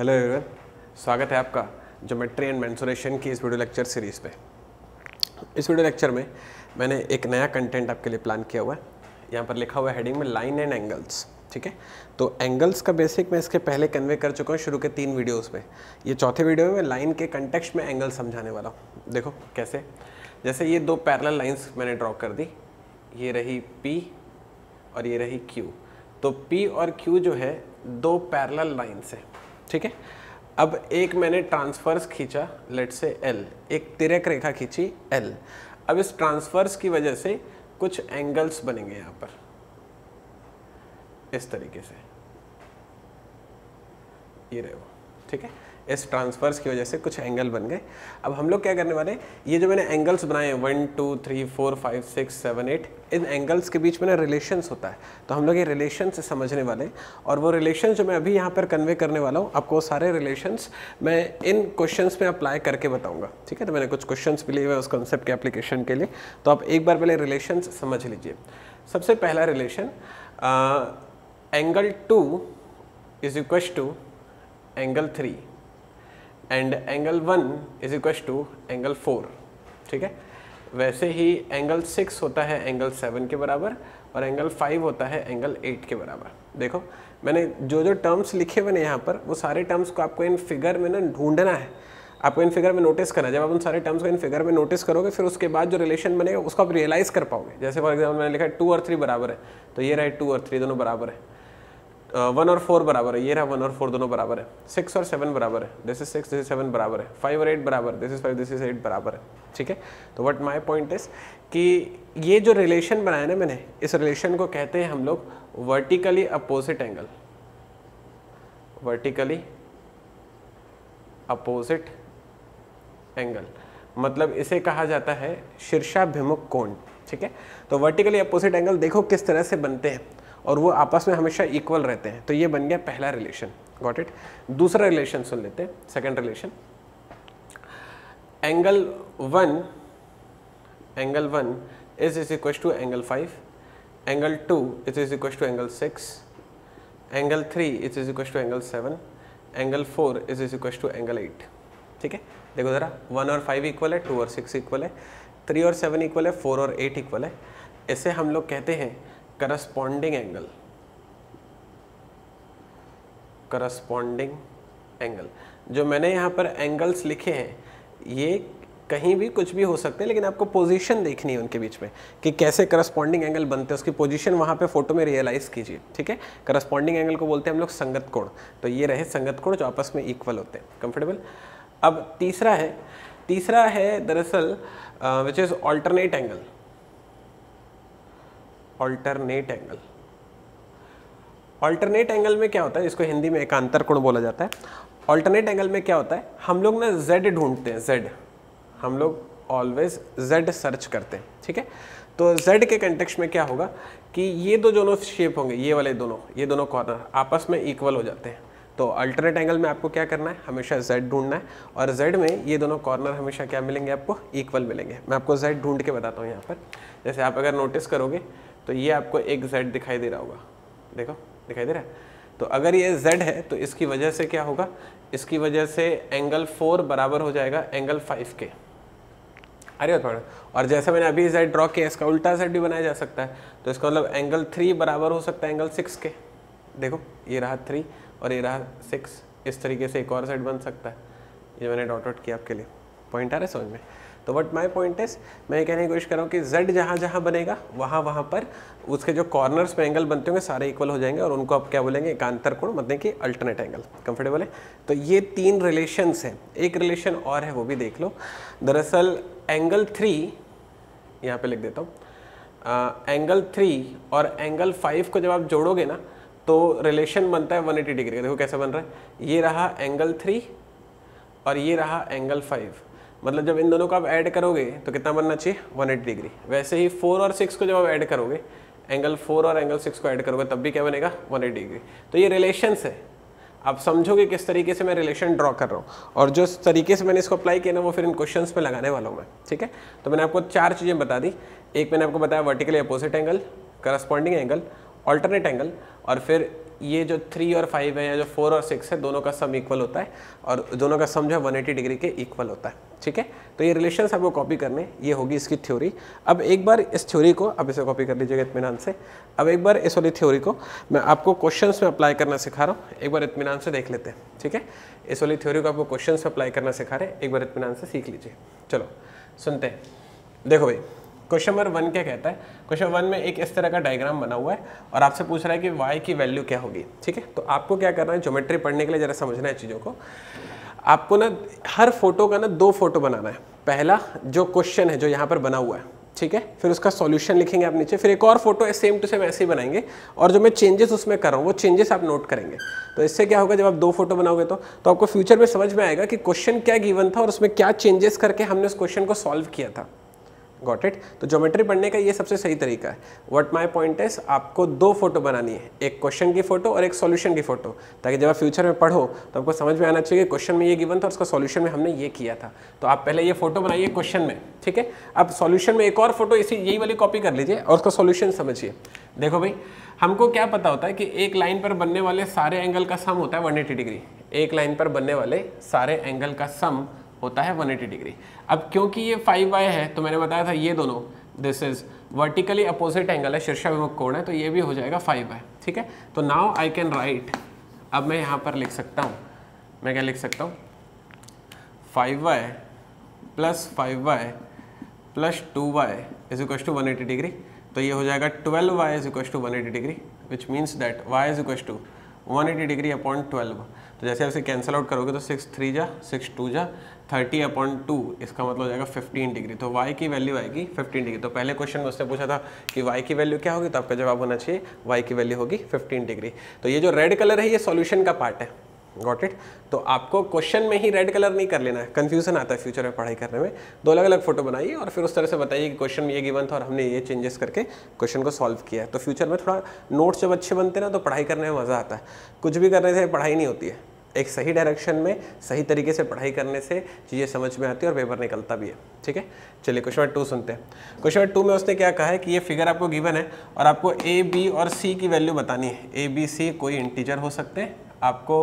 hello everyone स्वागत है आपका ज्योमेट्री एंड मैंसोरेशन की इस वीडियो लेक्चर सीरीज़ पे इस वीडियो लेक्चर में मैंने एक नया कंटेंट आपके लिए प्लान किया हुआ है यहाँ पर लिखा हुआ है हेडिंग में लाइन एंड एंगल्स ठीक है तो एंगल्स का बेसिक मैं इसके पहले कन्वे कर चुका हूँ शुरू के तीन वीडियोस में ये चौथे वीडियो में लाइन के कंटेक्स्ट में एंगल समझाने वाला हूँ देखो कैसे जैसे ये दो पैरल लाइन्स मैंने ड्रॉ कर दी ये रही पी और ये रही क्यू तो पी और क्यू जो है दो पैरल लाइन्स है ठीक है अब एक मैंने ट्रांसफर्स खींचा लेट से एल एक तिरक रेखा खींची एल अब इस ट्रांसफर्स की वजह से कुछ एंगल्स बनेंगे यहाँ पर इस तरीके से ये रहे वो ठीक है इस ट्रांसफर्स की वजह से कुछ एंगल बन गए अब हम लोग क्या करने वाले ये जो मैंने एंगल्स बनाए हैं one two three four five six seven eight इन एंगल्स के बीच में ना रिलेशंस होता है तो हम लोग ये रिलेशन से समझने वाले और वो रिलेशन जो मैं अभी यहाँ पर कन्वे करने वाला हूँ आपको सारे रिलेशंस मैं इन क्वेश्चन में अप्लाई करके बताऊँगा ठीक है तो मैंने कुछ क्वेश्चन भी लिए हुए उस कॉन्सेप्ट के एप्लीकेशन के लिए तो आप एक बार पहले रिलेशन समझ लीजिए सबसे पहला रिलेशन एंगल टू इज इक्वेस्ट to angle three and angle one is equal to angle four ठीक है वैसे ही एंगल सिक्स होता है एंगल सेवन के बराबर और एंगल फाइव होता है एंगल एट के बराबर देखो मैंने जो जो टर्म्स लिखे हुए ना यहाँ पर वो सारे टर्म्स को आपको इन फिगर में ना ढूंढना है आपको इन फिगर में नोटिस करना है जब आप उन सारे टर्म्स को इन फिगर में नोटिस करोगे फिर उसके बाद जो रिलेशन बनेगा उसको आप रियलाइज़ कर पाओगे जैसे फॉर एग्जाम्पल मैंने लिखा है टू और थ्री बराबर है तो ये रहे टू और थ्री दोनों बराबर है वन और फोर बराबर है ये रहा वन और फोर दोनों बराबर है सिक्स और सेवन बराबर है this is six this is seven बराबर है फाइव और एट बराबर this is five this is eight बराबर है ठीक है तो वट माई पॉइंट इज कि ये जो रिलेशन बनाया ना मैंने इस रिलेशन को कहते हैं हम लोग vertically opposite angle vertically opposite angle मतलब इसे कहा जाता है शीर्षाभिमुख कोण ठीक है तो वर्टिकली अपोजिट एंगल देखो किस तरह से बनते हैं और वो आपस में हमेशा इक्वल रहते हैं तो ये बन गया पहला रिलेशन गॉट इट दूसरा रिलेशन सुन लेते हैं second relation angle one angle one is is equal to angle five angle two is is equal to angle six angle three is is equal to angle seven angle four is is equal to angle eight ठीक है देखो ज़रा one और five equal है two और six equal है three और seven equal है फोर और एट इक्वल है इसे हम लोग कहते हैं करस्पॉन्डिंग एंगल करस्पॉन्डिंग एंगल जो मैंने यहाँ पर एंगल्स लिखे हैं ये कहीं भी कुछ भी हो सकते हैं लेकिन आपको पोजीशन देखनी है उनके बीच में कि कैसे करस्पॉन्डिंग एंगल बनते हैं उसकी पोजीशन वहाँ पे फोटो में रियलाइज़ कीजिए ठीक है करस्पॉन्डिंग एंगल को बोलते हैं हम लोग संगत कोण तो ये रहे संगत कोण जो आपस में इक्वल होते हैं कंफर्टेबल अब तीसरा है तीसरा है दरअसल which is alternate angle alternate angle alternate angle में क्या होता है इसको हिंदी में एकांतर कोण बोला जाता है ऑल्टरनेट एंगल में क्या होता है हम लोग ना जेड ढूंढते हैं जेड हम लोग ऑलवेज जेड सर्च करते हैं ठीक है तो जेड के कंटेक्स में क्या होगा कि ये दो दोनों शेप होंगे ये वाले दोनों ये दोनों कॉर्नर आपस में इक्वल हो जाते हैं तो अल्टरनेट एंगल में आपको क्या करना है हमेशा जेड ढूंढना है और जेड में ये दोनों कॉर्नर हमेशा क्या मिलेंगे आपको इक्वल मिलेंगे मैं आपको जेड ढूंढ के बताता हूँ यहाँ पर जैसे आप अगर नोटिस करोगे तो ये आपको एक जेड दिखाई दे रहा होगा देखो दिखाई दे रहा है तो अगर ये z है तो इसकी वजह से क्या होगा इसकी वजह से एंगल फोर बराबर हो जाएगा एंगल फाइव के अरे थोड़ा और जैसा मैंने अभी z ड्रॉ किया इसका उल्टा z भी बनाया जा सकता है तो इसका मतलब एंगल थ्री बराबर हो सकता है एंगल सिक्स के देखो ये रहा थ्री और ये रहा सिक्स इस तरीके से एक और सेट बन सकता है ये मैंने डॉट आउट किया आपके लिए पॉइंट आ रहा है समझ में तो बट माई पॉइंट इज मैं कहने की कोशिश कर रहा हूँ कि जेड जहाँ जहाँ बनेगा वहाँ वहाँ पर उसके जो कॉर्नर्स पे एंगल बनते होंगे सारे इक्वल हो जाएंगे और उनको आप क्या बोलेंगे एकांतर कोण मतलब कि अल्टरनेट एंगल कंफर्टेबल है तो ये तीन रिलेशंस हैं एक रिलेशन और है वो भी देख लो दरअसल एंगल थ्री यहाँ पे लिख देता हूँ एंगल थ्री और एंगल फाइव को जब आप जोड़ोगे ना तो रिलेशन बनता है एटी डिग्री का देखो कैसे बन रहा है ये रहा एंगल थ्री और ये रहा एंगल फाइव मतलब जब इन दोनों को आप ऐड करोगे तो कितना बनना चाहिए 180 डिग्री वैसे ही फोर और सिक्स को जब आप ऐड करोगे एंगल फोर और एंगल सिक्स को ऐड करोगे तब भी क्या बनेगा 180 डिग्री तो ये रिलेशंस है आप समझोगे किस तरीके से मैं रिलेशन ड्रॉ कर रहा हूँ और जो तरीके से मैंने इसको अप्लाई किया ना वो फिर इन क्वेश्चन में लगाने वाला हूँ मैं ठीक है तो मैंने आपको चार चीज़ें बता दी एक मैंने आपको बताया vertically opposite angle corresponding angle alternate angle और फिर ये जो थ्री और फाइव है या जो फोर और सिक्स है दोनों का सम इक्वल होता है और दोनों का सम जो है एटी डिग्री के इक्वल होता है ठीक है तो ये रिलेशन आपको कॉपी करने ये होगी इसकी थ्योरी अब एक बार इस थ्योरी को आप इसे कॉपी कर लीजिएगा इतमान से अब एक बार इस वाली थ्योरी को मैं आपको क्वेश्चन में अप्लाई करना सिखा रहा हूँ एक बार इतमान से देख लेते हैं ठीक है इस वाली थ्योरी को आपको क्वेश्चन में अप्लाई करना सिखा रहे हैं एक बार इतमान से सीख लीजिए चलो सुनते हैं देखो भाई क्वेश्चन नंबर वन क्या कहता है क्वेश्चन वन में एक इस तरह का डायग्राम बना हुआ है और आपसे पूछ रहा है कि वाई की वैल्यू क्या होगी ठीक है तो आपको क्या करना है ज्योमेट्री पढ़ने के लिए ज़रा समझना है चीज़ों को आपको ना हर फोटो का ना दो फोटो बनाना है पहला जो क्वेश्चन है जो यहाँ पर बना हुआ है ठीक है फिर उसका सॉल्यूशन लिखेंगे आप नीचे फिर एक और फोटो सेम टू सेम ऐसे ही बनाएंगे और जो मैं चेंजेस उसमें कर रहा हूँ वो चेंजेस आप नोट करेंगे तो इससे क्या होगा जब आप दो फोटो बनाओगे तो तो आपको फ्यूचर में समझ में आएगा कि क्वेश्चन क्या गिवन था और उसमें क्या चेंजेस करके हमने उस क्वेश्चन को सॉल्व किया था गॉट इट तो ज्योमेट्री पढ़ने का ये सबसे सही तरीका है वट माई पॉइंट इज आपको दो फोटो बनानी है एक क्वेश्चन की फोटो और एक सॉल्यूशन की फोटो ताकि जब आप फ्यूचर में पढ़ो तो आपको समझ में आना चाहिए क्वेश्चन में ये गिवन था उसका सॉल्यूशन में हमने ये किया था तो आप पहले ये फोटो बनाइए क्वेश्चन में ठीक है अब सॉल्यूशन में एक और फोटो इसी यही वाली कॉपी कर लीजिए और उसका सॉल्यूशन समझिए देखो भाई हमको क्या पता होता है कि एक लाइन पर बनने वाले सारे एंगल का सम होता है वन डिग्री एक लाइन पर बनने वाले सारे एंगल का सम होता है 180 डिग्री अब क्योंकि ये फाइव वाई है तो मैंने बताया था ये दोनों this is vertically opposite angle है शीर्षाभिमुख कोण है तो ये भी हो जाएगा फाइव वाई ठीक है तो नाउ आई कैन राइट अब मैं यहाँ पर लिख सकता हूँ मैं क्या लिख सकता हूँ five y plus five y plus two y is equal to one eighty degree तो ये हो जाएगा twelve y is equal to one eighty degree which means that y is equal to 180 degree upon 12 तो जैसे आप इसे cancel out करोगे तो सिक्स थ्री जा सिक्स टू जा थर्टी अपॉइंट टू इसका मतलब हो जाएगा फिफ्टीन डिग्री तो वाई की वैल्यू आएगी फिफ्टीन डिग्री तो पहले क्वेश्चन में उससे पूछा था कि वाई की वैल्यू क्या होगी तो आपका जवाब होना चाहिए वाई की वैल्यू होगी फिफ्टीन डिग्री तो ये जो रेड कलर है ये सॉल्यूशन का पार्ट है गॉट इट तो आपको क्वेश्चन में ही रेड कलर नहीं कर लेना है कन्फ्यूजन आता है फ्यूचर में पढ़ाई करने में दो अलग अलग फोटो बनाइए और फिर उस तरह से बताइए कि क्वेश्चन में ये गिवन था और हमने ये चेंजेस करके क्वेश्चन को सॉल्व किया है तो फ्यूचर में थोड़ा नोट्स जब अच्छे बनते ना तो पढ़ाई करने में मज़ा आता है कुछ भी करने से पढ़ाई नहीं होती है एक सही डायरेक्शन में सही तरीके से पढ़ाई करने से चीज़ें समझ में आती है और पेपर निकलता भी है ठीक है चलिए क्वेश्चन नंबर टू सुनते हैं क्वेश्चन नंबर टू में उसने क्या कहा है कि ये फिगर आपको गिवन है और आपको ए बी और सी की वैल्यू बतानी है ए बी सी कोई इंटीजर हो सकते हैं आपको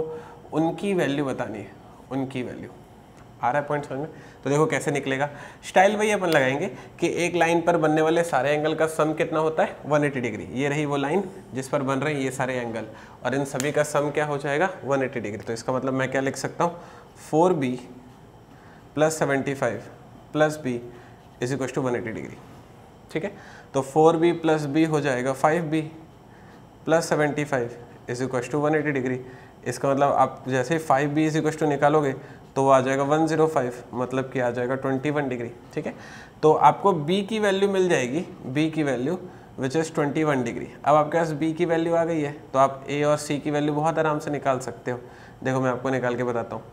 उनकी वैल्यू बतानी है उनकी वैल्यू आ रहा है पॉइंट समझ में तो देखो कैसे निकलेगा स्टाइल वही अपन लगाएंगे कि एक लाइन पर बनने वाले सारे एंगल का सम कितना होता है 180 डिग्री ये रही वो लाइन जिस पर बन रहे हैं ये सारे एंगल और इन सभी का सम क्या हो जाएगा 180 डिग्री तो इसका मतलब मैं क्या लिख सकता हूँ four b plus seventy five plus b is equal to one eighty degree ठीक है तो फोर बी प्लस बी हो जाएगा five b plus seventy five is equal to one eighty degree इसका मतलब आप जैसे ही फाइव बी इज इक्व निकालोगे तो वो आ जाएगा 105 मतलब कि आ जाएगा 21 डिग्री ठीक है तो आपको b की वैल्यू मिल जाएगी b की वैल्यू विच इज़ 21 डिग्री अब आपके पास b की वैल्यू आ गई है तो आप a और c की वैल्यू बहुत आराम से निकाल सकते हो देखो मैं आपको निकाल के बताता हूँ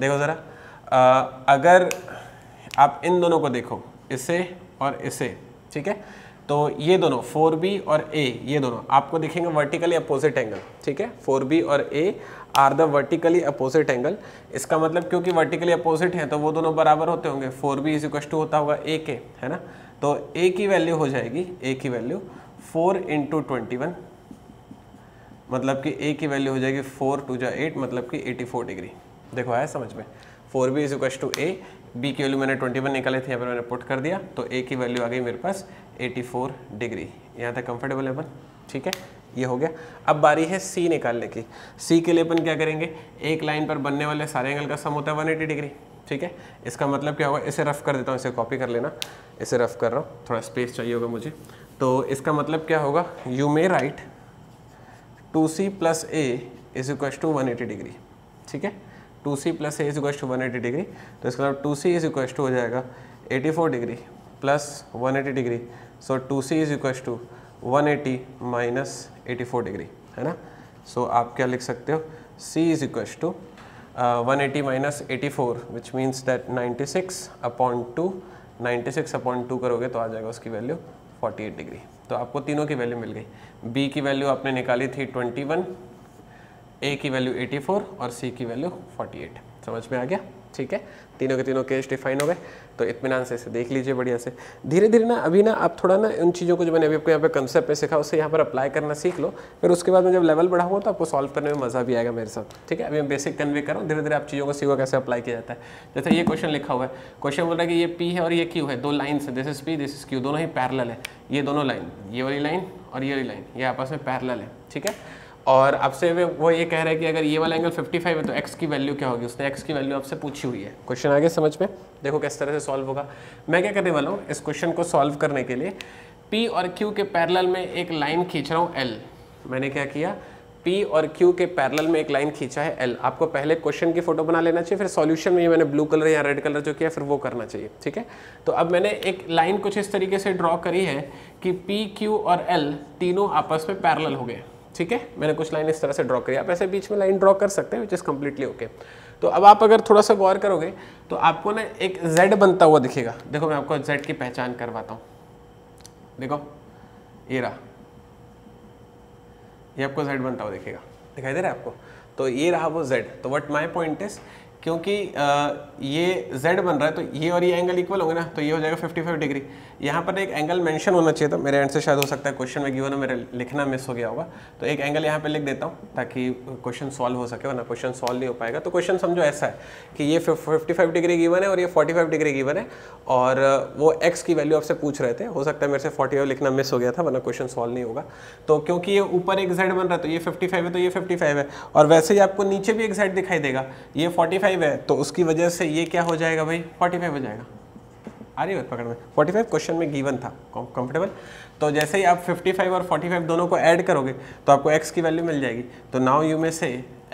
देखो ज़रा अगर आप इन दोनों को देखो इसे और इसे ठीक है तो ये दोनों 4b और a ये दोनों आपको दिखेंगे वर्टिकली अपोजिट एंगल ठीक है 4b और a are the vertically opposite angle इसका मतलब क्योंकि वर्टिकली अपोजिट हैं तो वो दोनों बराबर होते होंगे four b is equals to होता होगा ए के है ना तो ए की वैल्यू हो जाएगी ए की value four into twenty one मतलब कि ए की वैल्यू हो जाएगी फोर टू जो एट मतलब कि एटी फोर डिग्री देखो आया समझ में four b is equals to a b की वैल्यू मैंने ट्वेंटी वन निकाले थे यहाँ पर मैंने पुट कर दिया तो ए की वैल्यू आ गई मेरे पास एटी फोर डिग्री यहाँ तक कंफर्टेबल है अपन ठीक है ये हो गया अब बारी है सी निकालने की सी के लिए अपन क्या करेंगे एक लाइन पर बनने वाले सारे एंगल का सम होता है वन एटी डिग्री ठीक है इसका मतलब क्या होगा इसे रफ़ कर देता हूँ इसे कॉपी कर लेना इसे रफ़ कर रहा हूँ थोड़ा स्पेस चाहिए होगा मुझे तो इसका मतलब क्या होगा you may write two c plus a is equal to one eighty degree ठीक है two c plus a is equal to one eighty degree तो इसका मतलब two c is equal to हो जाएगा eighty four degree plus one eighty degree so two c is equal to 180 eighty minus eighty degree है ना सो so, आप क्या लिख सकते हो C is equal to one eighty minus eighty four which means that ninety six upon two ninety six upon two करोगे तो आ जाएगा उसकी वैल्यू 48 डिग्री तो आपको तीनों की वैल्यू मिल गई बी की वैल्यू आपने निकाली थी 21 ए की वैल्यू 84 और सी की वैल्यू 48 समझ में आ गया ठीक है तीनों के तीनों केस डिफाइन हो गए तो इतमान से इसे देख लीजिए बढ़िया से धीरे धीरे ना अभी ना आप थोड़ा ना उन चीज़ों को जो मैंने अभी आपको यहाँ पे कंसेप्ट में सीखा उसे यहाँ पर अप्लाई करना सीख लो फिर उसके बाद में जब लेवल बढ़ा हुआ तो आपको सॉल्व करने में मज़ा भी आएगा मेरे साथ ठीक है अभी मैं बेसिक कन्वे कर रहा हूँ धीरे धीरे आप चीज़ों को सीखो कैसे अप्लाई किया जाता है जैसे ये क्वेश्चन लिखा हुआ है क्वेश्चन बोल रहा है कि ये पी है और ये क्यू है दो लाइन है this is P this is Q दोनों ही पैरल है ये दोनों लाइन ये वाली लाइन और ये वाली लाइन ये आपस में पैरल है ठीक है और आपसे वो ये कह रहा है कि अगर ये वाला एंगल 55 है तो x की वैल्यू क्या होगी उसने x की वैल्यू आपसे पूछी हुई है क्वेश्चन आगे समझ में देखो किस तरह से सॉल्व होगा मैं क्या करने वाला हूँ इस क्वेश्चन को सॉल्व करने के लिए p और q के पैरेलल में एक लाइन खींच रहा हूँ l मैंने क्या किया पी और क्यू के पैरेलल में एक लाइन खींचा है एल आपको पहले क्वेश्चन की फोटो बना लेना चाहिए फिर सॉल्यूशन में ये मैंने ब्लू कलर या रेड कलर जो किया फिर वो करना चाहिए ठीक है तो अब मैंने एक लाइन कुछ इस तरीके से ड्रॉ करी है कि पी क्यू और एल तीनों आपस में पैरेलल हो गए ठीक है मैंने कुछ लाइन इस तरह से ड्रॉ करी आप ऐसे बीच में लाइन ड्रॉ कर सकते हैं विच इज़ कम्प्लीटली ओके तो अब आप अगर थोड़ा सा गौर करोगे तो आपको ना एक जेड बनता हुआ दिखेगा देखो मैं आपको जेड की पहचान करवाता हूँ देखो ये रहा ये आपको जेड बनता हुआ दिखेगा दिखाई दे रहा है आपको तो ये रहा वो जेड तो वट माई पॉइंट इज क्योंकि आ, ये z बन रहा है तो ये और ये एंगल इक्वल होंगे ना तो ये हो जाएगा 55 डिग्री यहाँ पर एक एंगल मेंशन होना चाहिए था मेरे एंड से शायद हो सकता है क्वेश्चन में गिवन है मेरे लिखना मिस हो गया होगा तो एक एंगल यहाँ पे लिख देता हूँ ताकि क्वेश्चन सॉल्व हो सके वरना क्वेश्चन सॉल्व नहीं हो पाएगा तो क्वेश्चन समझो ऐसा है कि ये 55 डिग्री गिवन है और ये 45 डिग्री गिवन है और uh, वो एक्स की वैल्यू आपसे पूछ रहे थे हो सकता है मेरे से फोर्टी लिखना मिस हो गया था वरना क्वेश्चन सॉल्व नहीं होगा तो क्योंकि ये ऊपर एक जेड बन रहा है तो ये फिफ्टी है तो ये फिफ्टी है और वैसे ही आपको नीचे भी एक जेड दिखाई देगा ये फोर्टी है तो उसकी वजह से ये क्या हो जाएगा भाई फोर्टी हो जाएगा आ रही है पकड़ में 45 क्वेश्चन में गिवन था कंफर्टेबल तो जैसे ही आप 55 और 45 दोनों को ऐड करोगे तो आपको x की वैल्यू मिल जाएगी तो नाउ यू में से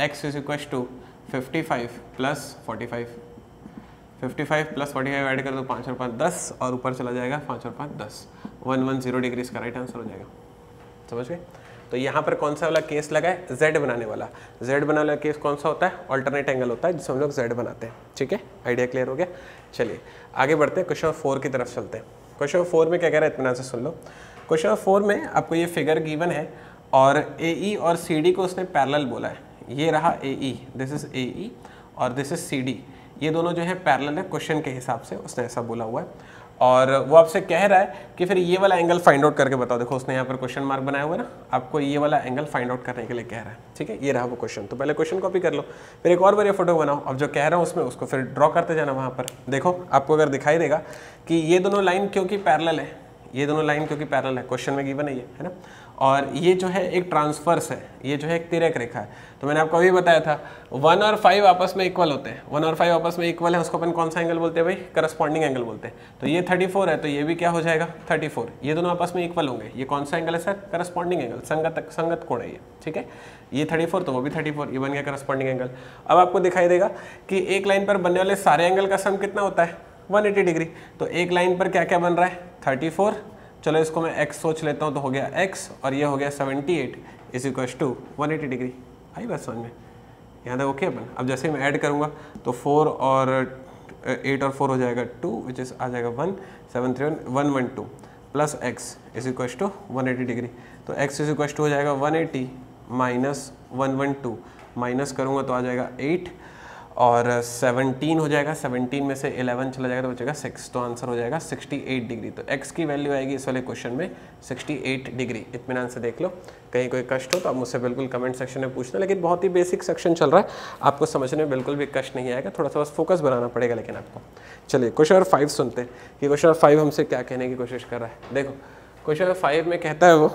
x is equal to fifty five plus forty five fifty five plus forty five add कर दो पाँच और पाँच दस और ऊपर चला जाएगा पाँच और पाँच दस वन वन जीरो डिग्री इसका राइट आंसर हो जाएगा समझ गए तो यहाँ पर कौन सा वाला केस लगा है जेड बनाने वाला जेड बनाने वाला केस कौन सा होता है ऑल्टरनेट एंगल होता है जिसमें हम लोग जेड बनाते हैं ठीक है आइडिया क्लियर हो गया चलिए आगे बढ़ते हैं क्वेश्चन फोर की तरफ चलते हैं क्वेश्चन फोर में क्या कह रहा है इतना से सुन लो क्वेश्चन फोर में आपको ये फिगर गिवन है और ए ई e और सी डी को उसने पैरल बोला है ये रहा ए ई दिस इज़ ए ई और दिस इज़ सी डी ये दोनों जो है पैरल है क्वेश्चन के हिसाब से उसने ऐसा बोला हुआ है और वो आपसे कह रहा है कि फिर ये वाला एंगल फाइंड आउट करके बताओ देखो उसने यहाँ पर क्वेश्चन मार्क बनाया हुआ है ना आपको ये वाला एंगल फाइंड आउट करने के लिए कह रहा है ठीक है ये रहा वो क्वेश्चन तो पहले क्वेश्चन कॉपी कर लो फिर एक और बार ये फोटो बनाओ अब जो कह रहा हूँ उसमें उसको फिर ड्रॉ करते जाना वहाँ पर देखो आपको अगर दिखाई देगा कि ये दोनों लाइन क्योंकि पैरल है ये दोनों लाइन क्योंकि पैरल है क्वेश्चन में गिवन है ये है ना और ये जो है एक ट्रांसफर्स है ये जो है एक तिरक रेखा है तो मैंने आपको अभी बताया था वन और फाइव आपस में इक्वल होते हैं वन और फाइव आपस में इक्वल है उसको अपन कौन सा एंगल बोलते हैं भाई करस्पॉन्डिंग एंगल बोलते हैं तो ये थर्टी फोर है तो ये भी क्या हो जाएगा थर्टी फोर ये दोनों आपस में इक्वल होंगे ये कौन सा एंगल है सर करस्पॉन्डिंग एंगल संगत संगत कोण है ये ठीक है ये थर्टी फोर तो वो भी थर्टी फोर ये बन गया करस्पॉन्डिंग एंगल अब आपको दिखाई देगा कि एक लाइन पर बनने वाले सारे एंगल का सम कितना होता है 180 डिग्री तो एक लाइन पर क्या क्या बन रहा है फोर चलो इसको मैं x सोच लेता हूँ तो हो गया x और ये हो गया 78 eight is equal to one degree आई बस समझ में यहाँ तक ओके अपन अब जैसे मैं ऐड करूँगा तो फोर और एट uh, और फोर हो जाएगा टू विच इज़ आ जाएगा one seven three one one one two plus X is equal to one eighty degree तो एक्स इज इक्व टू हो जाएगा one eighty minus one one two minus करूँगा तो आ जाएगा एट और 17 हो जाएगा 17 में से 11 चला जाएगा तो बचेगा सिक्स तो आंसर हो जाएगा 68 डिग्री तो x की वैल्यू आएगी इस वाले क्वेश्चन में 68 डिग्री इतमिन से देख लो कहीं कोई कष्ट हो तो आप मुझसे बिल्कुल कमेंट सेक्शन में पूछना लेकिन बहुत ही बेसिक सेक्शन चल रहा है आपको समझने में बिल्कुल भी कष्ट नहीं आएगा थोड़ा सा बस फोकस बनाना पड़ेगा लेकिन आपको चलिए क्वेश्चन नंबर फाइव सुनते हैं कि क्वेश्चन नंबर फाइव हमसे क्या कहने की कोशिश कर रहा है देखो क्वेश्चन नंबर फाइव में कहता है वो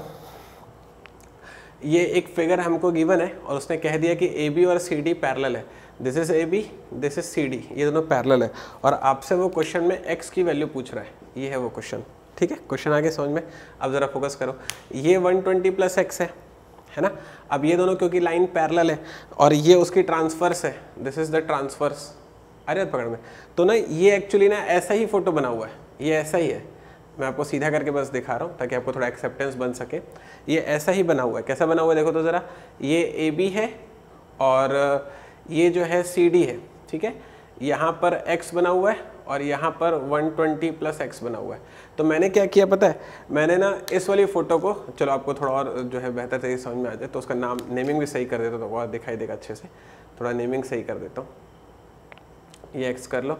ये एक फिगर हमको गिवन है और उसने कह दिया कि ए बी और सी डी पैरल है this is A B this is C D ये दोनों पैरल है और आपसे वो क्वेश्चन में एक्स की वैल्यू पूछ रहा है ये है वो क्वेश्चन ठीक है क्वेश्चन आगे समझ में अब ज़रा फोकस करो ये 120 ट्वेंटी प्लस एक्स है है ना अब ये दोनों क्योंकि लाइन पैरल है और ये उसकी ट्रांसफर्स है दिस इज़ द ट्रांसफर्स अरे पकड़ में तो ना ये एक्चुअली ना ऐसा ही फ़ोटो बना हुआ है ये ऐसा ही है मैं आपको सीधा करके बस दिखा रहा हूँ ताकि आपको थोड़ा एक्सेप्टेंस बन सके ये ऐसा ही बना हुआ है कैसा बना हुआ है देखो तो ज़रा ये ए बी है और ये जो है सी डी है ठीक है यहाँ पर x बना हुआ है और यहाँ पर 120 ट्वेंटी प्लस एक्स बना हुआ है तो मैंने क्या किया पता है मैंने ना इस वाली फ़ोटो को चलो आपको थोड़ा और जो है बेहतर तरीके समझ में आ जाए तो उसका नाम नेमिंग भी सही कर देता तो और दिखाई देगा अच्छे से थोड़ा नेमिंग सही कर देता हूँ ये एक्स कर लो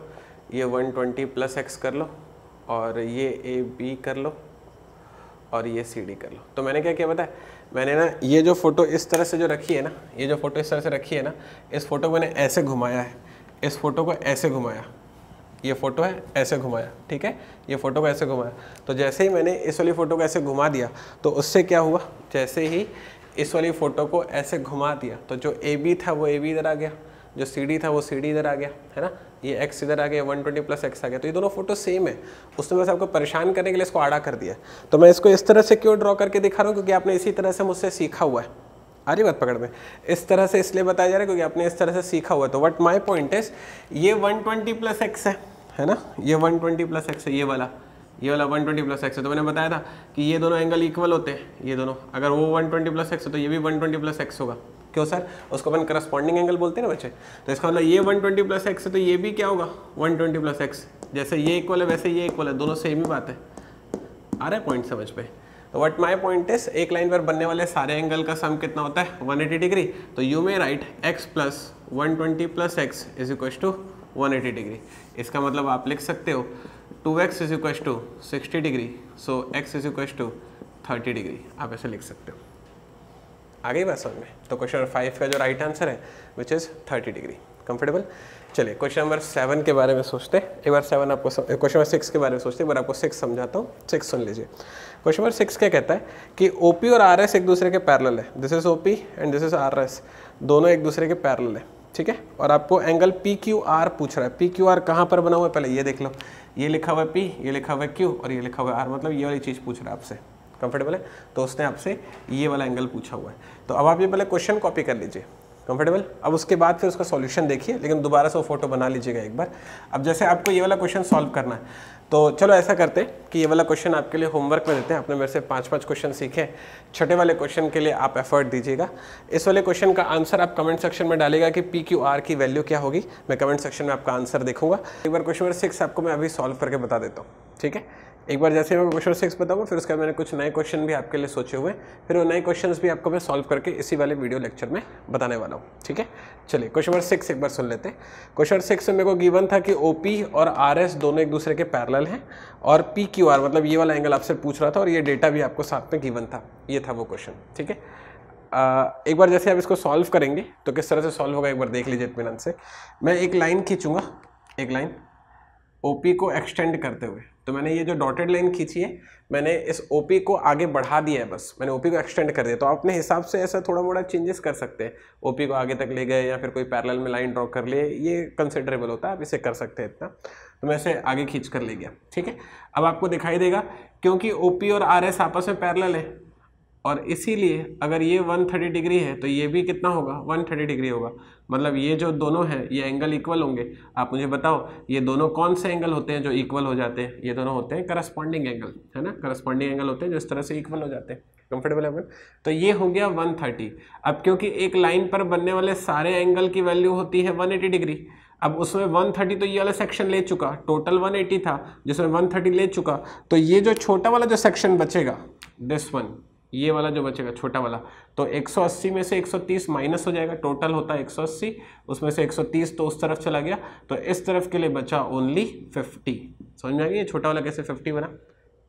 ये 120 ट्वेंटी प्लस एक्स कर लो और ये ए बी कर लो और ये सी डी कर लो तो मैंने क्या किया पता है मैंने ना ये जो फ़ोटो इस तरह से जो रखी है ना ये जो फ़ोटो इस तरह से रखी है ना इस फ़ोटो को मैंने ऐसे घुमाया है इस फ़ोटो को ऐसे घुमाया ये फ़ोटो है ऐसे घुमाया ठीक है ये फ़ोटो को ऐसे घुमाया तो जैसे ही मैंने इस वाली फ़ोटो को ऐसे घुमा दिया तो उससे क्या हुआ जैसे ही इस वाली फ़ोटो को ऐसे घुमा दिया तो जो ए बी था वो ए बी इधर आ गया जो सी था वो सी इधर आ गया है ना ये एक्स इधर आ गया वन ट्वेंटी प्लस एक्स आ गया तो ये दोनों फोटो सेम है उसने मैं आपको परेशान करने के लिए इसको आड़ा कर दिया तो मैं इसको इस तरह से क्यों ड्रॉ करके दिखा रहा हूँ क्योंकि आपने इसी तरह से मुझसे सीखा हुआ है आ रही बात पकड़ में इस तरह से इसलिए बताया जा रहा है क्योंकि आपने इस तरह से सीखा हुआ है तो वट माई पॉइंट इज ये वन ट्वेंटी प्लस एक्स है है ना ये वन ट्वेंटी प्लस एक्स है ये वाला ये वाला वन ट्वेंटी प्लस एक्स है तो मैंने बताया था कि ये दोनों एंगल इक्वल होते हैं ये दोनों अगर वो वन ट्वेंटी प्लस एक्स है तो ये भी वन ट्वेंटी प्लस एक्स होगा क्यों सर उसको अपन करस्पॉन्डिंग एंगल बोलते हैं ना बच्चे तो इसका मतलब ये 120 ट्वेंटी प्लस एक्स है तो ये भी क्या होगा 120 ट्वेंटी प्लस एक्स जैसे ये इक्वल है वैसे ये इक्वल है दोनों सेम ही बात है आ रहा है पॉइंट समझ पे तो वट माई पॉइंट इस एक लाइन पर बनने वाले सारे एंगल का सम कितना होता है 180 डिग्री तो you may write X plus one twenty plus X is equal to one eighty degree इसका मतलब आप लिख सकते हो two X is equal to sixty degree so X is equal to thirty degree आप ऐसे लिख सकते हो आ गई बात समझ में तो क्वेश्चन नंबर फाइव का जो राइट आंसर है which is thirty degree comfortable चलिए क्वेश्चन नंबर सेवन के बारे में सोचते हैं एक बार सेवन आपको क्वेश्चन नंबर सिक्स के बारे में सोचते एक बार आपको सिक्स समझाता हूँ सिक्स सुन लीजिए क्वेश्चन नंबर सिक्स क्या कहता है कि ओ पी और आर एस एक दूसरे के पैरल है this is O P and this is R S दोनों एक दूसरे के पैरल है ठीक है और आपको एंगल पी क्यू आर पूछ रहा है पी क्यू आर कहाँ पर बना हुआ है पहले ये देख लो ये लिखा हुआ है पी ये लिखा हुआ है क्यू और ये लिखा हुआ है आर मतलब ये वाली चीज़ पूछ रहा है आपसे कंफर्टेबल है तो उसने आपसे ये वाला एंगल पूछा हुआ है तो अब आप ये पहले क्वेश्चन कॉपी कर लीजिए कंफर्टेबल अब उसके बाद फिर उसका सॉल्यूशन देखिए लेकिन दोबारा से वो फोटो बना लीजिएगा एक बार अब जैसे आपको ये वाला क्वेश्चन सॉल्व करना है तो चलो ऐसा करते हैं कि ये वाला क्वेश्चन आपके लिए होमवर्क में देते हैं आपने मेरे से पाँच पाँच क्वेश्चन सीखे छठे वाले क्वेश्चन के लिए आप एफर्ट दीजिएगा इस वाले क्वेश्चन का आंसर आप कमेंट सेक्शन में डालेगा कि पी क्यू आर की वैल्यू क्या होगी मैं कमेंट सेक्शन में आपका आंसर देखूंगा एक बार क्वेश्चन नंबर सिक्स आपको मैं अभी सॉल्व करके बता देता हूँ ठीक है एक बार जैसे मैं क्वेश्चन सिक्स बताऊँगा फिर उसके बाद मैंने कुछ नए क्वेश्चन भी आपके लिए सोचे हुए फिर वो नए क्वेश्चन भी आपको मैं सॉल्व करके इसी वाले वीडियो लेक्चर में बताने वाला हूँ ठीक है चलिए क्वेश्चन नंबर सिक्स एक बार सुन लेते हैं क्वेश्चन सिक्स में मेरे को गिवन था कि ओ और आर दोनों एक दूसरे के पैरल हैं और पी क्यू आर मतलब ये वाला एंगल आपसे पूछ रहा था और ये डेटा भी आपको साथ में गिवन था ये था वो क्वेश्चन ठीक है एक बार जैसे आप इसको सॉल्व करेंगे तो किस तरह से सॉल्व होगा एक बार देख लीजिए इतमिन से मैं एक लाइन खींचूंगा एक लाइन ओ को एक्सटेंड करते हुए तो मैंने ये जो डॉटेड लाइन खींची है मैंने इस ओ को आगे बढ़ा दिया है बस मैंने ओ को एक्सटेंड कर दिया तो आप अपने हिसाब से ऐसा थोड़ा मोड़ा चेंजेस कर सकते हैं ओ को आगे तक ले गए या फिर कोई पैरेलल में लाइन ड्रॉ कर लिए ये कंसिडरेबल होता है आप इसे कर सकते हैं इतना तो मैं इसे आगे खींच कर ले गया ठीक है अब आपको दिखाई देगा क्योंकि ओ और आर आपस में पैरल है और इसीलिए अगर ये 130 डिग्री है तो ये भी कितना होगा 130 डिग्री होगा मतलब ये जो दोनों हैं ये एंगल इक्वल होंगे आप मुझे बताओ ये दोनों कौन से एंगल होते हैं जो इक्वल हो जाते हैं ये दोनों होते हैं करस्पॉन्डिंग एंगल है ना करस्पॉन्डिंग एंगल होते हैं जो इस तरह से इक्वल हो जाते हैं कंफर्टेबल है तो ये हो गया वन अब क्योंकि एक लाइन पर बनने वाले सारे एंगल की वैल्यू होती है वन डिग्री अब उसमें 130 तो ये वाला सेक्शन ले चुका टोटल 180 था जिसमें 130 ले चुका तो ये जो छोटा वाला जो सेक्शन बचेगा दिस वन ये वाला जो बचेगा छोटा वाला तो 180 में से 130 माइनस हो जाएगा टोटल होता है 180 उसमें से 130 तो उस तरफ चला गया तो इस तरफ के लिए बचा ओनली 50 समझ में आ गया ये छोटा वाला कैसे 50 बना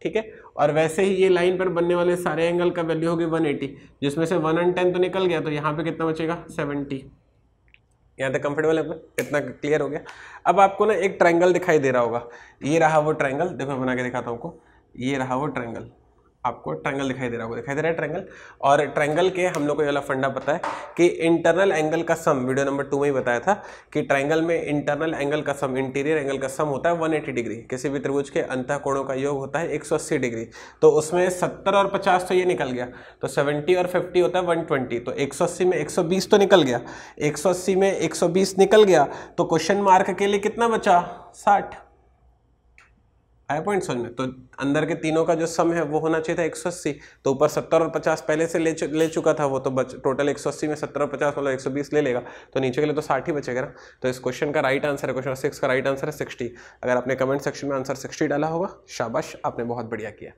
ठीक है और वैसे ही ये लाइन पर बनने वाले सारे एंगल का वैल्यू होगी एटी जिसमें से वन टेन तो निकल गया तो यहाँ पे कितना बचेगा सेवेंटी यहाँ तक कंफर्टेबल है कितना क्लियर हो गया अब आपको ना एक ट्रायंगल दिखाई दे रहा होगा ये रहा वो ट्रायंगल देखो बना के दिखाता हूँ आपको ये रहा वो ट्रायंगल आपको ट्रैंगल दिखाई दे रहा होगा दिखाई दे रहा है ट्रैंगल और ट्रैंगल के हम लोग को ये वाला फंडा पता है कि इंटरनल एंगल का सम वीडियो नंबर टू में ही बताया था कि ट्रैंगल में इंटरनल एंगल का सम इंटीरियर एंगल का सम होता है 180 डिग्री किसी भी त्रिभुज के अंत कोणों का योग होता है 180 डिग्री तो उसमें सत्तर और पचास तो ये निकल गया तो सेवेंटी और फिफ्टी होता है वन तो एक में एक तो निकल गया एक में एक निकल गया तो क्वेश्चन मार्क के लिए कितना बचा साठ आया पॉइंट सोच में तो अंदर के तीनों का जो सम है वो होना चाहिए था एक सौ अस्सी तो ऊपर सत्तर और पचास पहले से ले चु, ले चुका था वो तो बच टोटल एक सौ अस्सी में सत्तर और पचास मतलब एक सौ बीस ले लेगा तो नीचे के लिए तो साठ ही बचेगा ना तो इस क्वेश्चन का राइट आंसर है क्वेश्चन सिक्स का राइट आंसर है सिक्सटी अगर आपने कमेंट सेक्शन में आंसर सिक्सटी डाला होगा शाबाश आपने बहुत बढ़िया किया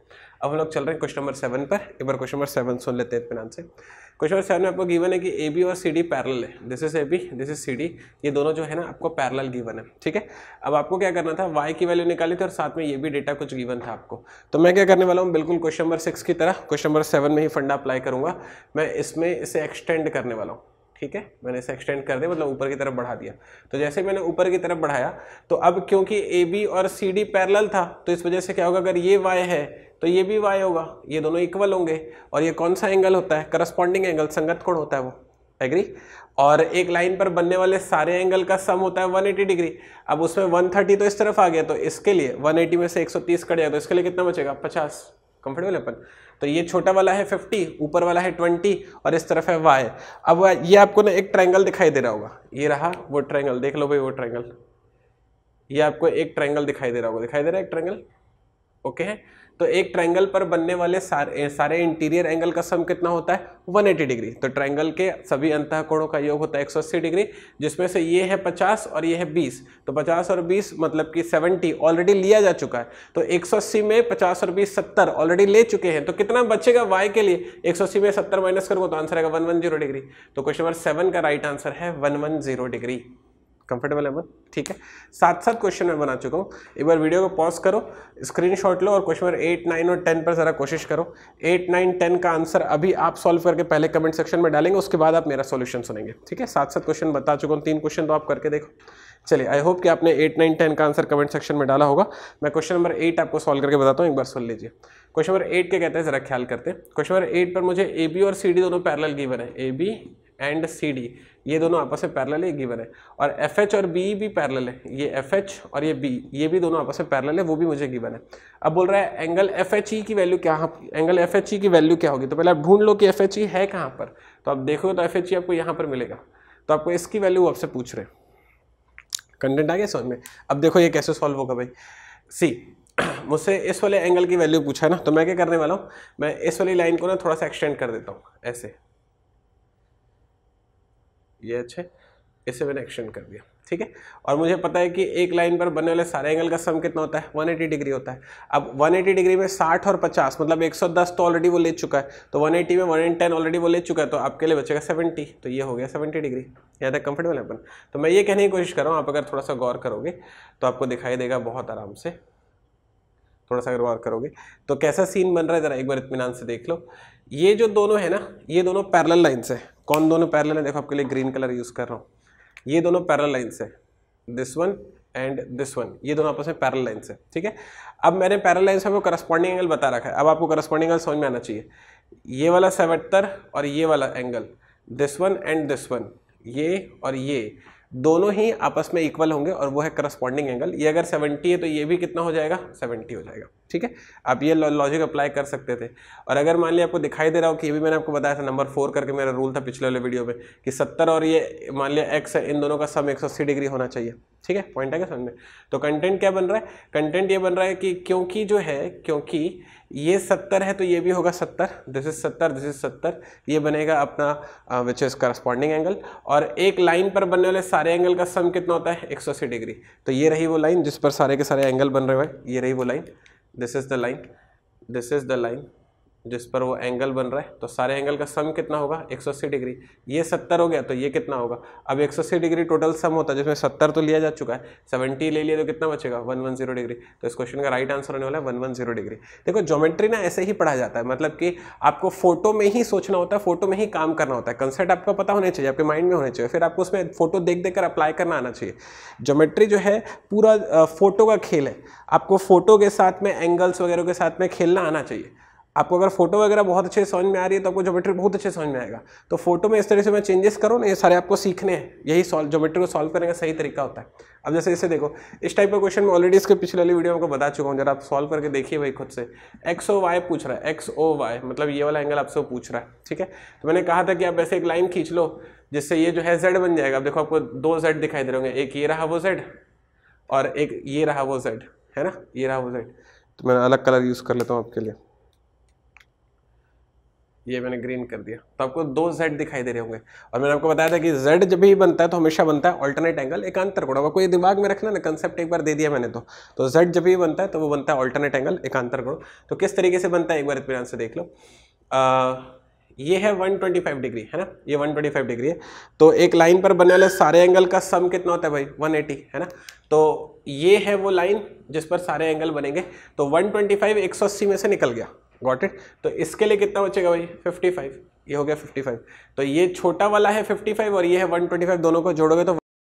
अब हम लोग चल रहे हैं क्वेश्चन नंबर सेवन पर एक बार क्वेश्चन नंबर सेवन सुन लेते हैं इतमान से क्वेश्चन नंबर सेवन में आपको गिवन है कि ए बी और सी डी पैरल है this is A B this is C D ये दोनों जो है ना आपको पैरल गिवन है ठीक है अब आपको क्या करना था वाई की वैल्यू निकाली थी और साथ में ये भी डेटा कुछ गिवन था आपको तो मैं क्या करने वाला हूँ बिल्कुल क्वेश्चन नंबर सिक्स की तरह क्वेश्चन नंबर सेवन में ही फंडा अप्लाई करूँगा मैं इसमें इसे एक्सटेंड करने वाला हूँ ठीक है मैंने इसे एक्सटेंड कर दिया मतलब ऊपर की तरफ बढ़ा दिया तो जैसे मैंने ऊपर की तरफ बढ़ाया तो अब क्योंकि ए बी और सी डी पैरल था तो इस वजह से क्या होगा अगर ये वाई है तो ये भी वाई होगा ये दोनों इक्वल होंगे और ये कौन सा एंगल होता है करस्पॉन्डिंग एंगल संगत कोण होता है वो एग्री और एक लाइन पर बनने वाले सारे एंगल का सम होता है 180 डिग्री अब उसमें 130 तो इस तरफ आ गया तो इसके लिए 180 में से 130 कट जाए तो इसके लिए कितना बचेगा 50 कंफर्टेबल अपन तो ये छोटा वाला है 50 ऊपर वाला है 20 और इस तरफ है वाई अब ये आपको ना एक ट्रायंगल दिखाई दे रहा होगा ये रहा वो ट्रायंगल देख लो भाई वो ट्रायंगल ये आपको एक ट्रायंगल दिखाई दे रहा होगा दिखाई दे रहा है एक ट्रायंगल ओके है तो एक ट्रायंगल पर बनने वाले सारे सारे इंटीरियर एंगल का सम कितना होता है 180 डिग्री तो ट्रायंगल के सभी अंत कोणों का योग होता है 180 डिग्री जिसमें से ये है 50 और ये है 20 तो 50 और 20 मतलब कि 70 ऑलरेडी लिया जा चुका है तो 180 में 50 और 20 70 ऑलरेडी ले चुके हैं तो कितना बचेगा वाई के लिए एक में सत्तर माइनस करूँगा तो आंसर आएगा वन डिग्री तो क्वेश्चन नंबर सेवन का राइट आंसर है वन डिग्री कंफर्टेबल है मन ठीक है साथ साथ क्वेश्चन मैं बना चुका हूँ एक बार वीडियो को पॉज करो स्क्रीनशॉट लो और क्वेश्चन नंबर एट नाइन और टेन पर ज़रा कोशिश करो एट नाइन टेन का आंसर अभी आप सॉल्व करके पहले कमेंट सेक्शन में डालेंगे उसके बाद आप मेरा सोल्यूशन सुनेंगे ठीक है सात सात क्वेश्चन बता चुका हूँ तीन क्वेश्चन तो आप करके देखो चलिए आई होप कि आपने एट नाइन टेन का आंसर कमेंट सेक्शन में डाला होगा मैं क्वेश्चन नंबर एट आपको सॉल्व करके बताता हूँ एक बार सुन लीजिए क्वेश्चन नंबर एट के कहते हैं ज़रा ख्याल करते हैं क्वेश्चन नंबर एट पर मुझे ए बी और सी डी दोनों पैरल गिवन है A B and C D ये दोनों आपस में पैरल है गिवन है और एफ एच और बी भी पैरल है ये एफ एच और ये बी ये भी दोनों आपस में पैरल है वो भी मुझे गिवन है अब बोल रहा है एंगल एफ एच ई की वैल्यू क्या एंगल एफ एच ई की वैल्यू क्या होगी तो पहले आप ढूंढ लो कि एफ एच ई है कहाँ पर तो आप देखोगे तो एफ एच ई आपको यहाँ पर मिलेगा तो आपको इसकी वैल्यू आपसे पूछ रहे हैं कंटेंट आ गया समझ में अब देखो ये कैसे सॉल्व होगा भाई सी मुझसे इस वाले एंगल की वैल्यू पूछा है ना तो मैं क्या करने वाला हूँ मैं इस वाली लाइन को ना थोड़ा सा एक्सटेंड कर देता हूँ ऐसे ये अच्छे इसे मैंने एक्सटेंड कर दिया ठीक है और मुझे पता है कि एक लाइन पर बनने वाले सारे एंगल का सम कितना होता है 180 डिग्री होता है अब 180 डिग्री में 60 और 50 मतलब 110 तो ऑलरेडी वो ले चुका है तो 180 में 110 ऑलरेडी वो ले चुका है तो आपके लिए बचेगा 70 तो ये हो गया 70 डिग्री यहाँ तक कंफर्टेबल है अपन तो मैं ये कहने की कोशिश कर रहा हूँ आप अगर थोड़ा सा गौर करोगे तो आपको दिखाई देगा बहुत आराम से थोड़ा सा अगर गौर करोगे तो कैसा सीन बन रहा है ज़रा एक बार इतमान से देख लो ये जो दोनों है ना ये दोनों पैरेलल लाइन्स है कौन दोनों पैरेलल है देखो आपके लिए ग्रीन कलर यूज़ कर रहा हूँ ये दोनों पैरेलल लाइन्स है this one and this one ये दोनों आपस में पैरल लाइन्स है ठीक है अब मैंने पैरल लाइन्स में करस्पॉन्डिंग एंगल बता रखा है अब आपको करस्पॉन्डिंग एंगल समझ में आना चाहिए ये वाला सतहत्तर और ये वाला angle this one and this one ये और ये दोनों ही आपस में इक्वल होंगे और वो है करस्पॉन्डिंग एंगल ये अगर 70 है तो ये भी कितना हो जाएगा 70 हो जाएगा ठीक है आप ये लॉजिक अप्लाई कर सकते थे और अगर मान लिया आपको दिखाई दे रहा हो कि ये भी मैंने आपको बताया था नंबर फोर करके मेरा रूल था पिछले वाले वीडियो में कि सत्तर और ये मान लिया एक्स है इन दोनों का सम एक डिग्री होना चाहिए ठीक है पॉइंट है क्या समझ में तो कंटेंट क्या बन रहा है कंटेंट ये बन रहा है कि क्योंकि जो है क्योंकि ये सत्तर है तो ये भी होगा सत्तर दिस इज सत्तर दिस इज सत्तर ये बनेगा अपना विच इज़ करस्पॉन्डिंग एंगल और एक लाइन पर बनने वाले सारे एंगल का सम कितना होता है अस्सी डिग्री तो ये रही वो लाइन जिस पर सारे के सारे एंगल बन रहे हुए ये रही वो line this is the line this is the line जिस पर वो एंगल बन रहा है तो सारे एंगल का सम कितना होगा 180 डिग्री ये 70 हो गया तो ये कितना होगा अब 180 डिग्री टोटल सम होता है जिसमें 70 तो लिया जा चुका है 70 ले लिया तो कितना बचेगा 110 डिग्री तो इस क्वेश्चन का राइट आंसर होने वाला है 110 डिग्री देखो ज्योमेट्री ना ऐसे ही पढ़ा जाता है मतलब कि आपको फोटो में ही सोचना होता है फोटो में ही काम करना होता है कंसेप्ट आपको पता होना चाहिए आपके माइंड में होने चाहिए फिर आपको उसमें फोटो देख देख कर अप्लाई करना आना चाहिए ज्योमेट्री जो है पूरा फोटो का खेल है आपको फोटो के साथ में एंगल्स वगैरह के साथ में खेलना आना चाहिए आपको अगर फोटो वगैरह बहुत अच्छे समझ में आ रही है तो आपको ज्योमेट्री बहुत अच्छे समझ में आएगा तो फोटो में इस तरह से मैं चेंजेस करो ना ये सारे आपको सीखने हैं यही सॉल्व ज्योमेट्री को सॉल्व करने का सही तरीका होता है अब जैसे इसे देखो इस टाइप का क्वेश्चन मैं ऑलरेडी इसके पिछले वाली वीडियो में आपको बता चुका हूँ जरा आप सॉल्व करके देखिए भाई खुद से एक्स ओ वाई पूछ रहा है एक्स ओ वाई मतलब ये वाला एंगल आपसे पूछ रहा है ठीक है तो मैंने कहा था कि आप ऐसे एक लाइन खींच लो जिससे ये जो है जेड बन जाएगा अब देखो आपको दो जेड दिखाई दे रहे होंगे एक ये रहा वो जेड और एक ये रहा वो जेड है ना ये रहा वो जेड तो मैं अलग कलर यूज़ कर लेता हूँ आपके लिए ये मैंने ग्रीन कर दिया तो आपको दो जेड दिखाई दे रहे होंगे और मैंने आपको बताया था कि जेड जब भी बनता है तो हमेशा बनता है ऑल्टरनेट एंगल एकांतर कोण आपको कोई दिमाग में रखना ना कंसेप्ट एक बार दे दिया मैंने तो तो जेड जब भी बनता है तो वो बनता है ऑल्टरनेट एंगल एकांतर कोण तो किस तरीके से बनता है एक बार ध्यान से देख लो आ, ये है वन डिग्री है ना ये वन डिग्री है तो एक लाइन पर बने वाले सारे एंगल का सम कितना होता है भाई वन है ना तो ये है वो लाइन जिस पर सारे एंगल बनेंगे तो वन ट्वेंटी में से निकल गया गॉट इट तो इसके लिए कितना बचेगा भाई 55 ये हो गया 55 तो ये छोटा वाला है 55 और ये है 125 दोनों को जोड़ोगे तो